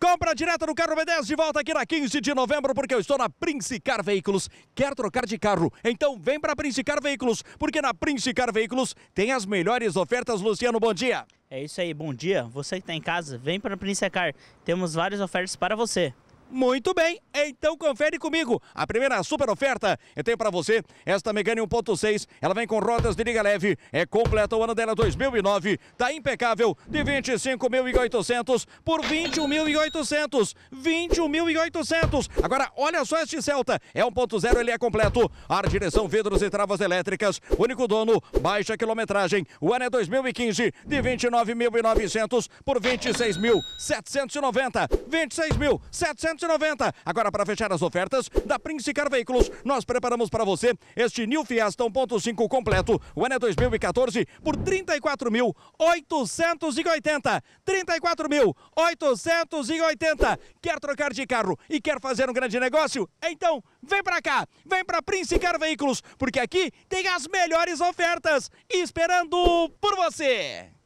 Compra direto no carro B10 de volta aqui na 15 de novembro, porque eu estou na Princicar Veículos. Quer trocar de carro? Então vem para Princicar Veículos, porque na Princicar Veículos tem as melhores ofertas. Luciano, bom dia. É isso aí, bom dia. Você que está em casa, vem para a Princicar. Temos várias ofertas para você. Muito bem, então confere comigo. A primeira super oferta eu tenho para você. Esta Megane 1.6, ela vem com rodas de liga leve. É completa o ano dela 2009. Tá impecável de 25.800 por 21.800. 21.800. Agora olha só este Celta. É 1.0, ele é completo. Ar, direção, vidros e travas elétricas. Único dono, baixa quilometragem. O ano é 2015 de 29.900 por 26.790. 26.790. Agora, para fechar as ofertas da Prince Car Veículos, nós preparamos para você este New Fiesta 1.5 completo, o ano é 2014, por 34.880. 34.880. Quer trocar de carro e quer fazer um grande negócio? Então, vem para cá, vem para Prince Car Veículos, porque aqui tem as melhores ofertas esperando por você.